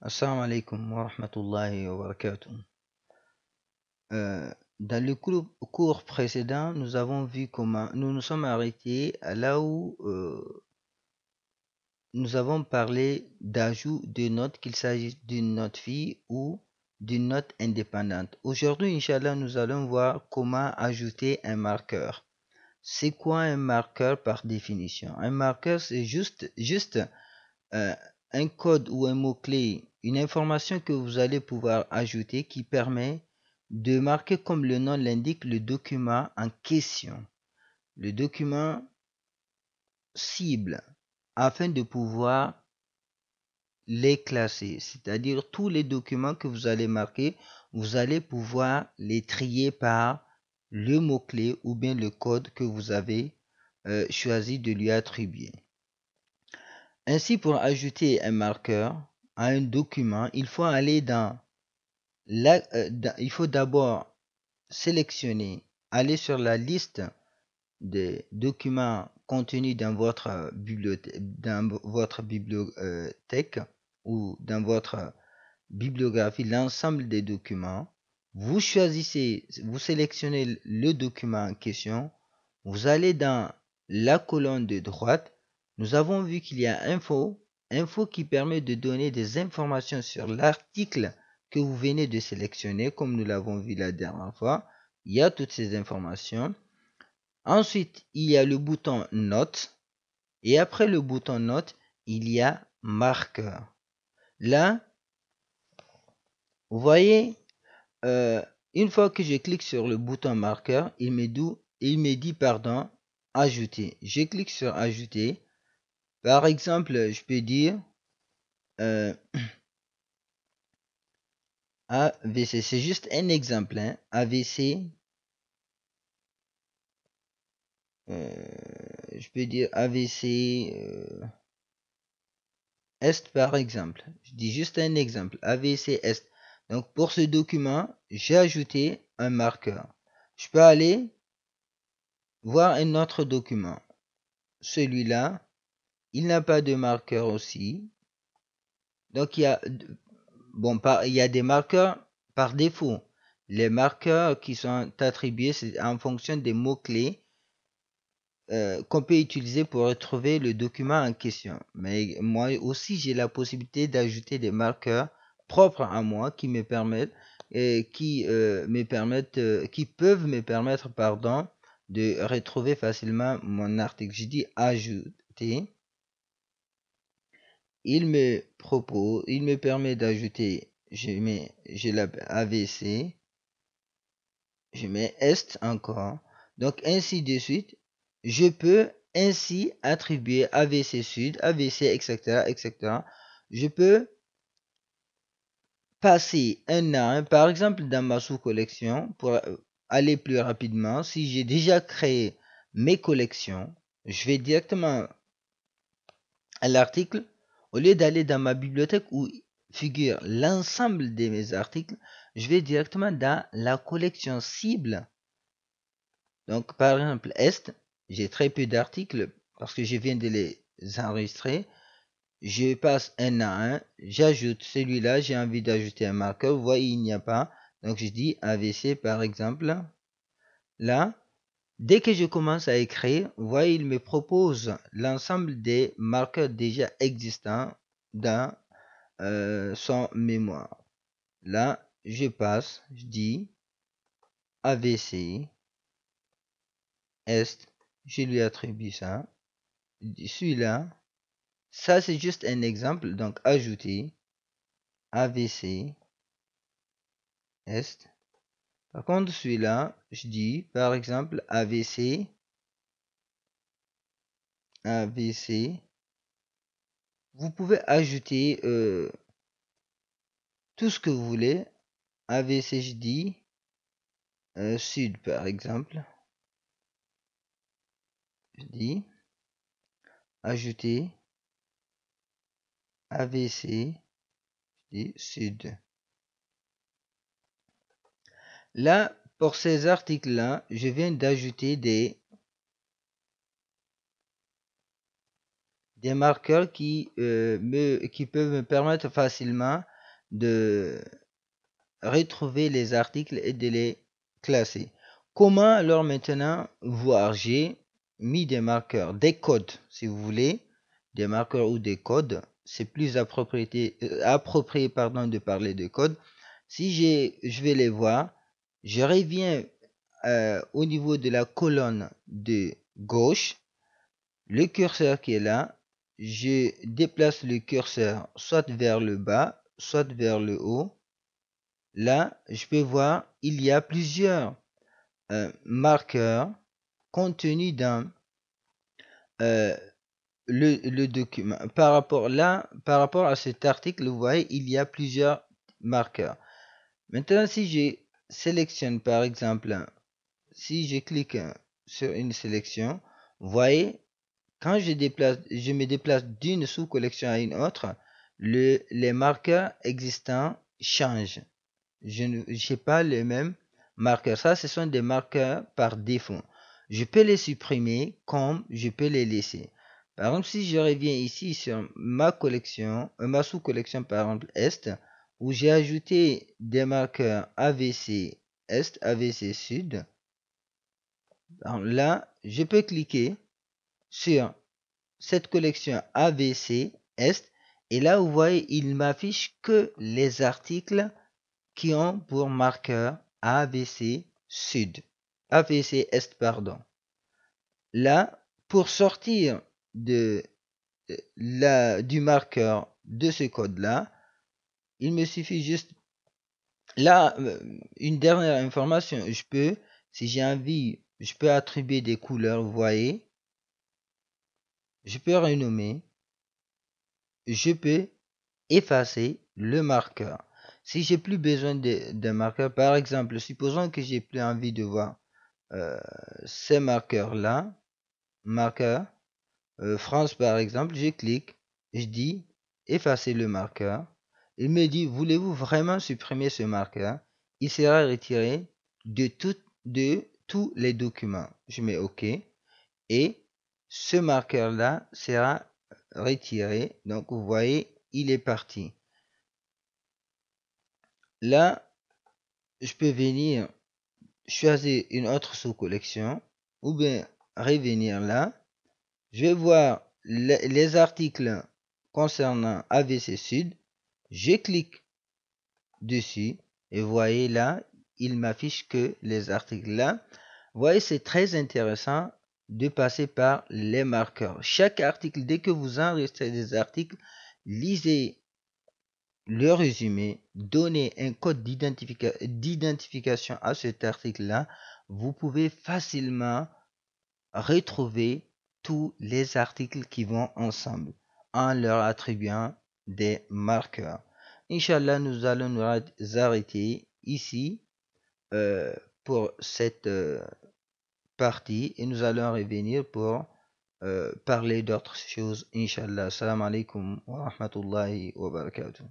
Assalamu alaikum wa rahmatullahi wa barakatuh. Euh, dans le cours, précédent, nous avons vu comment nous nous sommes arrêtés là où euh, nous avons parlé d'ajout de notes, qu'il s'agisse d'une note fille ou d'une note indépendante. Aujourd'hui, Inch'Allah, nous allons voir comment ajouter un marqueur. C'est quoi un marqueur par définition Un marqueur, c'est juste, juste euh, un code ou un mot-clé, une information que vous allez pouvoir ajouter qui permet de marquer comme le nom l'indique le document en question, le document cible, afin de pouvoir les classer, c'est-à-dire tous les documents que vous allez marquer, vous allez pouvoir les trier par le mot-clé ou bien le code que vous avez euh, choisi de lui attribuer. Ainsi, pour ajouter un marqueur à un document, il faut aller euh, dans, il faut d'abord sélectionner, aller sur la liste des documents contenus dans votre bibliothèque, dans votre bibliothèque ou dans votre bibliographie l'ensemble des documents. Vous choisissez, vous sélectionnez le document en question. Vous allez dans la colonne de droite nous avons vu qu'il y a info, info qui permet de donner des informations sur l'article que vous venez de sélectionner, comme nous l'avons vu la dernière fois. Il y a toutes ces informations. Ensuite, il y a le bouton Note. Et après le bouton Note, il y a Marqueur. Là, vous voyez, euh, une fois que je clique sur le bouton Marqueur, il me, dit, il me dit pardon, Ajouter. Je clique sur Ajouter. Par exemple, je peux dire euh, AVC. C'est juste un exemple. Hein. AVC. Euh, je peux dire AVC euh, Est par exemple. Je dis juste un exemple. AVC Est. Donc pour ce document, j'ai ajouté un marqueur. Je peux aller voir un autre document. Celui-là, il n'a pas de marqueur aussi. Donc il y a, bon, il des marqueurs par défaut. Les marqueurs qui sont attribués, c'est en fonction des mots-clés euh, qu'on peut utiliser pour retrouver le document en question. Mais moi aussi, j'ai la possibilité d'ajouter des marqueurs propres à moi qui me permettent et qui euh, me permettent euh, qui peuvent me permettre pardon de retrouver facilement mon article. Je dis ajouter il me propose, il me permet d'ajouter, je mets, la AVC, je mets est encore. Donc ainsi de suite, je peux ainsi attribuer AVC sud, AVC, etc., etc. Je peux passer un à par exemple dans ma sous-collection, pour aller plus rapidement, si j'ai déjà créé mes collections, je vais directement à l'article au lieu d'aller dans ma bibliothèque où figure l'ensemble de mes articles, je vais directement dans la collection cible. Donc, par exemple, Est, j'ai très peu d'articles parce que je viens de les enregistrer. Je passe un à un, j'ajoute celui-là, j'ai envie d'ajouter un marqueur, vous voyez, il n'y a pas. Donc, je dis AVC par exemple. Là, Dès que je commence à écrire, vous voyez, il me propose l'ensemble des marqueurs déjà existants dans euh, son mémoire. Là, je passe, je dis AVC Est, je lui attribue ça. Celui-là, ça c'est juste un exemple, donc ajouter AVC Est par contre, celui-là, je dis par exemple AVC. AVC. Vous pouvez ajouter euh, tout ce que vous voulez. AVC, je dis euh, Sud par exemple. Je dis ajouter AVC. je dis Sud. Là, pour ces articles-là, je viens d'ajouter des, des marqueurs qui, euh, qui peuvent me permettre facilement de retrouver les articles et de les classer. Comment alors maintenant voir J'ai mis des marqueurs, des codes si vous voulez, des marqueurs ou des codes. C'est plus approprié, euh, approprié pardon, de parler de codes. Si je vais les voir, je reviens euh, au niveau de la colonne de gauche. Le curseur qui est là, je déplace le curseur soit vers le bas, soit vers le haut. Là, je peux voir, il y a plusieurs euh, marqueurs contenus dans euh, le, le, document. Par rapport là, par rapport à cet article, vous voyez, il y a plusieurs marqueurs. Maintenant, si j'ai sélectionne par exemple, si je clique sur une sélection, voyez, quand je, me déplace d'une sous-collection à une autre, le, les marqueurs existants changent. Je n'ai pas les mêmes marqueurs. Ça, ce sont des marqueurs par défaut. Je peux les supprimer comme je peux les laisser. Par exemple, si je reviens ici sur ma collection, euh, ma sous-collection par exemple Est, où j'ai ajouté des marqueurs AVC Est, AVC Sud. là, je peux cliquer sur cette collection AVC Est et là, vous voyez, il m'affiche que les articles qui ont pour marqueur AVC Sud. AVC Est, pardon. Là, pour sortir de, euh, la, du marqueur de ce code-là, il me suffit juste. Là, euh, une dernière information. Je peux, si j'ai envie, je peux attribuer des couleurs, vous voyez. Je peux renommer. Je peux effacer le marqueur. Si j'ai plus besoin d'un marqueur, par exemple, supposons que j'ai plus envie de voir euh, ce ces marqueurs-là, marqueur, euh, France par exemple, je clique, je dis effacer le marqueur. Il me dit, voulez-vous vraiment supprimer ce marqueur hein? Il sera retiré de, de tous les documents. Je mets OK. Et ce marqueur-là sera retiré. Donc, vous voyez, il est parti. Là, je peux venir choisir une autre sous-collection ou bien revenir là. Je vais voir les articles concernant AVC Sud je clique dessus et voyez là, il m'affiche que les articles là. Voyez, c'est très intéressant de passer par les marqueurs. Chaque article, dès que vous enregistrez des articles, lisez le résumé, donnez un code d'identification à cet article-là. Vous pouvez facilement retrouver tous les articles qui vont ensemble en leur attribuant des marqueurs. Inch'Allah, nous allons nous arrêter ici euh, pour cette euh, partie et nous allons revenir pour euh, parler d'autres choses. Inch'Allah, salam alaikum wa rahmatullahi wa barakatuh.